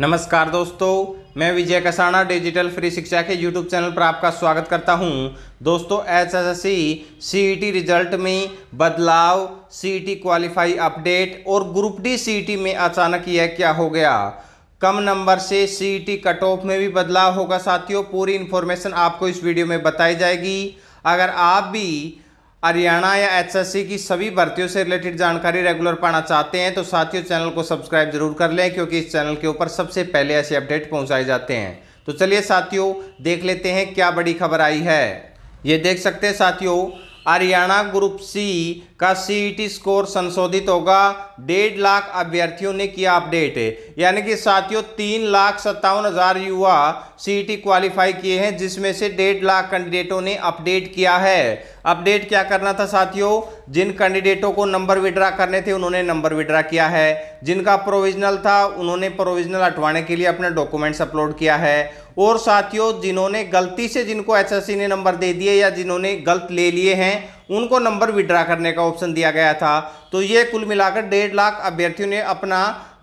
नमस्कार दोस्तों मैं विजय कसाना डिजिटल फ्री शिक्षा के यूट्यूब चैनल पर आपका स्वागत करता हूं दोस्तों एच एस सी रिजल्ट में बदलाव सीईटी क्वालिफाई अपडेट और ग्रुप डी सीईटी में अचानक यह क्या हो गया कम नंबर से सीईटी कट ऑफ में भी बदलाव होगा साथियों पूरी इन्फॉर्मेशन आपको इस वीडियो में बताई जाएगी अगर आप भी हरियाणा या एचएससी की सभी भर्तियों से रिलेटेड जानकारी रेगुलर पाना चाहते हैं तो साथियों चैनल को सब्सक्राइब जरूर कर लें क्योंकि इस चैनल के ऊपर सबसे पहले ऐसे अपडेट पहुंचाए जाते हैं तो चलिए साथियों देख लेते हैं क्या बड़ी खबर आई है ये देख सकते हैं साथियों हरियाणा ग्रुप सी का सी स्कोर e संशोधित होगा डेढ़ लाख अभ्यर्थियों ने किया अपडेट यानी कि साथियों तीन लाख सत्तावन हज़ार युवा टी क्वालिफाई e किए हैं जिसमें से डेढ़ लाख कैंडिडेटों ने अपडेट किया है अपडेट क्या करना था साथियों जिन कैंडिडेटों को नंबर विड्रा करने थे उन्होंने नंबर विड्रा किया है जिनका प्रोविजनल था उन्होंने प्रोविजनल हटवाने के लिए अपने डॉक्यूमेंट्स अपलोड किया है और साथियों जिन्होंने गलती से जिनको एसएससी ने नंबर दे दिए या जिन्होंने गलत ले लिए हैं उनको नंबर विड्रा करने का ऑप्शन दिया गया था तो ये कुल मिलाकर डेढ़ लाख अभ्यर्थियों ने अपना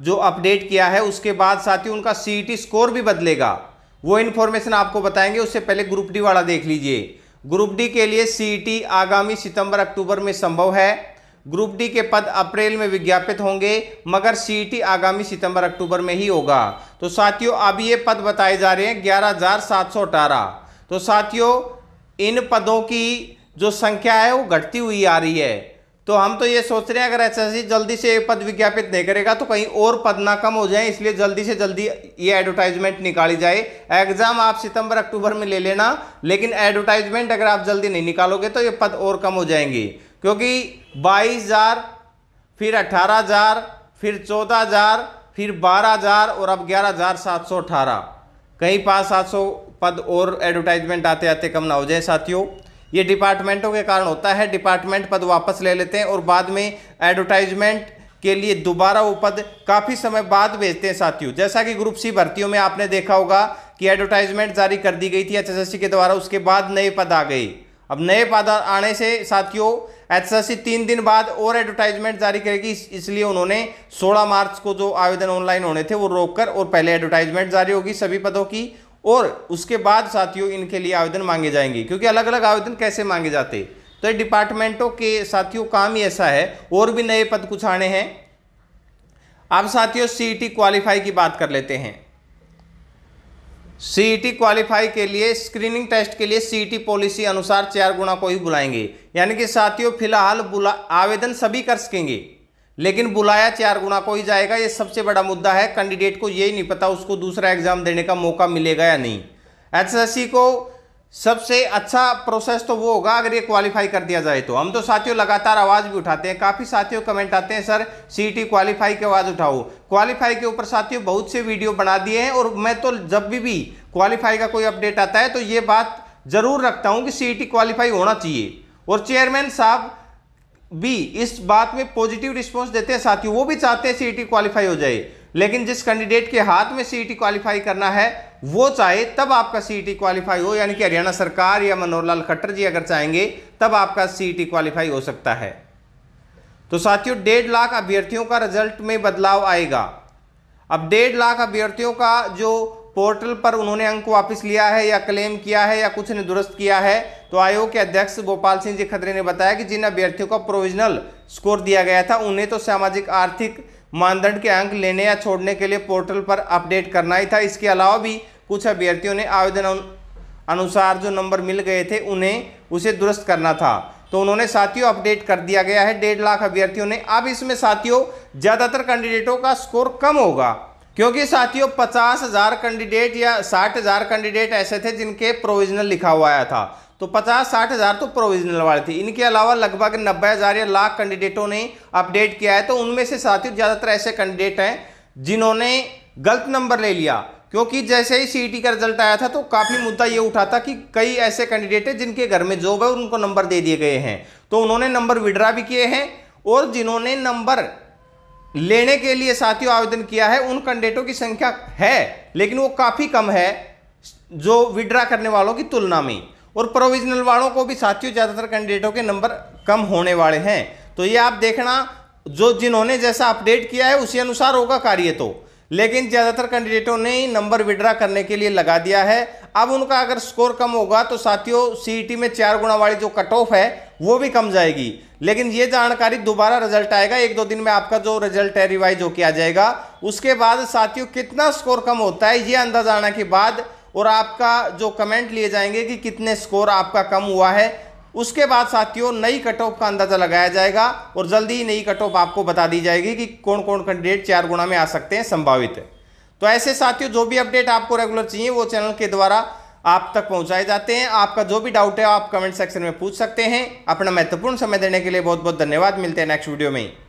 जो अपडेट किया है उसके बाद साथियों उनका सी स्कोर e भी बदलेगा वो इन्फॉर्मेशन आपको बताएंगे उससे पहले ग्रुप डी वाला देख लीजिए ग्रुप डी के लिए सी e आगामी सितंबर अक्टूबर में संभव है ग्रुप डी के पद अप्रैल में विज्ञापित होंगे मगर सीटी e आगामी सितंबर अक्टूबर में ही होगा तो साथियों अब ये पद बताए जा रहे हैं ग्यारह हजार सात सौ अठारह तो साथियों इन पदों की जो संख्या है वो घटती हुई आ रही है तो हम तो ये सोच रहे हैं अगर एस जल्दी से ये पद विज्ञापित नहीं करेगा तो कहीं और पद ना कम हो जाए इसलिए जल्दी से जल्दी ये एडवर्टाइजमेंट निकाली जाए एग्जाम आप सितंबर अक्टूबर में ले लेना लेकिन एडवर्टाइजमेंट अगर आप जल्दी नहीं निकालोगे तो ये पद और कम हो जाएंगे क्योंकि बाईस हज़ार फिर अट्ठारह हज़ार फिर चौदह हज़ार फिर बारह हज़ार और अब ग्यारह हज़ार सात सौ अठारह कहीं पास सात सौ पद और एडवर्टाइजमेंट आते आते कम ना हो जाए साथियों ये डिपार्टमेंटों के कारण होता है डिपार्टमेंट पद वापस ले लेते हैं और बाद में एडवर्टाइजमेंट के लिए दोबारा वो पद काफ़ी समय बाद भेजते हैं साथियों जैसा कि ग्रुप सी भर्तियों में आपने देखा होगा कि एडवर्टाइजमेंट जारी कर दी गई थी एच के द्वारा उसके बाद नए पद आ गए अब नए पद आने से साथियों एचएससी तीन दिन बाद और एडवर्टाइजमेंट जारी करेगी इसलिए उन्होंने 16 मार्च को जो आवेदन ऑनलाइन होने थे वो रोककर और पहले एडवर्टाइजमेंट जारी होगी सभी पदों की और उसके बाद साथियों इनके लिए आवेदन मांगे जाएंगे क्योंकि अलग अलग आवेदन कैसे मांगे जाते तो डिपार्टमेंटों के साथियों काम ही ऐसा है और भी नए पद कुछ आने हैं अब साथियों सीईटी क्वालिफाई e की बात कर लेते हैं सीईटी क्वालिफाई e के लिए स्क्रीनिंग टेस्ट के लिए सीईटी पॉलिसी e अनुसार चार गुणा को ही बुलाएंगे यानी कि साथियों फिलहाल बुला आवेदन सभी कर सकेंगे लेकिन बुलाया चार गुणा को ही जाएगा ये सबसे बड़ा मुद्दा है कैंडिडेट को ये नहीं पता उसको दूसरा एग्जाम देने का मौका मिलेगा या नहीं एच को सबसे अच्छा प्रोसेस तो वो होगा अगर ये क्वालिफाई कर दिया जाए तो हम तो साथियों लगातार आवाज़ भी उठाते हैं काफ़ी साथियों कमेंट आते हैं सर सीटी क्वालिफाई e की आवाज़ उठाओ क्वालिफाई के ऊपर साथियों बहुत से वीडियो बना दिए हैं और मैं तो जब भी भी क्वालिफाई का कोई अपडेट आता है तो ये बात ज़रूर रखता हूँ कि टी क्वालिफाई e होना चाहिए और चेयरमैन साहब भी इस बात में पॉजिटिव रिस्पॉन्स देते हैं साथियों वो भी चाहते हैं सीईटी क्वालिफाई e हो जाए लेकिन जिस कैंडिडेट के हाथ में सीईटी क्वालिफाई करना है वो चाहे तब आपका सीईटी क्वालिफाई e हो यानी कि हरियाणा सरकार या मनोहर लाल खट्टर जी अगर चाहेंगे तब आपका सीईटी क्वालिफाई e हो सकता है तो साथियों डेढ़ लाख अभ्यर्थियों का रिजल्ट में बदलाव आएगा अब डेढ़ लाख अभ्यर्थियों का जो पोर्टल पर उन्होंने अंक वापस लिया है या क्लेम किया है या कुछ ने दुरुस्त किया है तो आयोग के अध्यक्ष गोपाल सिंह जी खदरे ने बताया कि जिन अभ्यर्थियों का प्रोविजनल स्कोर दिया गया था उन्हें तो सामाजिक आर्थिक मानदंड के अंक लेने या छोड़ने के लिए पोर्टल पर अपडेट करना ही था इसके अलावा भी कुछ अभ्यर्थियों ने आवेदन अनुसार जो नंबर मिल गए थे उन्हें उसे दुरुस्त करना था तो उन्होंने साथियों अपडेट कर दिया गया है डेढ़ लाख अभ्यर्थियों ने अब इसमें साथियों ज़्यादातर कैंडिडेटों का स्कोर कम होगा क्योंकि साथियों पचास हज़ार कैंडिडेट या साठ हज़ार कैंडिडेट ऐसे थे जिनके प्रोविजनल लिखा हुआ आया था तो पचास साठ हज़ार तो प्रोविजनल वाले थे इनके अलावा लगभग नब्बे हज़ार या लाख कैंडिडेटों ने अपडेट किया है तो उनमें से साथियों ज़्यादातर ऐसे कैंडिडेट हैं जिन्होंने गलत नंबर ले लिया क्योंकि जैसे ही सीईटी e का रिजल्ट आया था तो काफ़ी मुद्दा ये उठा था कि कई ऐसे कैंडिडेट हैं जिनके घर में जॉब है उनको नंबर दे दिए गए हैं तो उन्होंने नंबर विड्रा भी किए हैं और जिन्होंने नंबर लेने के लिए साथियों आवेदन किया है उन कैंडिडेटों की संख्या है लेकिन वो काफ़ी कम है जो विड्रा करने वालों की तुलना में और प्रोविजनल वालों को भी साथियों ज़्यादातर कैंडिडेटों के नंबर कम होने वाले हैं तो ये आप देखना जो जिन्होंने जैसा अपडेट किया है उसी अनुसार होगा कार्य तो लेकिन ज़्यादातर कैंडिडेटों ने नंबर विड्रा करने के लिए लगा दिया है अब उनका अगर स्कोर कम होगा तो साथियों सीईटी e में चार गुणा वाली जो कट ऑफ है वो भी कम जाएगी लेकिन ये जानकारी दोबारा रिजल्ट आएगा एक दो दिन में आपका जो रिजल्ट है रिवाइज होकर आ जाएगा उसके बाद साथियों कितना स्कोर कम होता है ये अंदाजा आने के बाद और आपका जो कमेंट लिए जाएंगे कि कितने स्कोर आपका कम हुआ है उसके बाद साथियों नई कट ऑफ का अंदाज़ा लगाया जाएगा और जल्दी ही नई कट ऑफ आपको बता दी जाएगी कि कौन कौन कैंडिडेट चार गुणा में आ सकते हैं संभावित है तो ऐसे साथियों जो भी अपडेट आपको रेगुलर चाहिए वो चैनल के द्वारा आप तक पहुंचाए जाते हैं आपका जो भी डाउट है आप कमेंट सेक्शन में पूछ सकते हैं अपना महत्वपूर्ण समय देने के लिए बहुत बहुत धन्यवाद मिलते हैं नेक्स्ट वीडियो में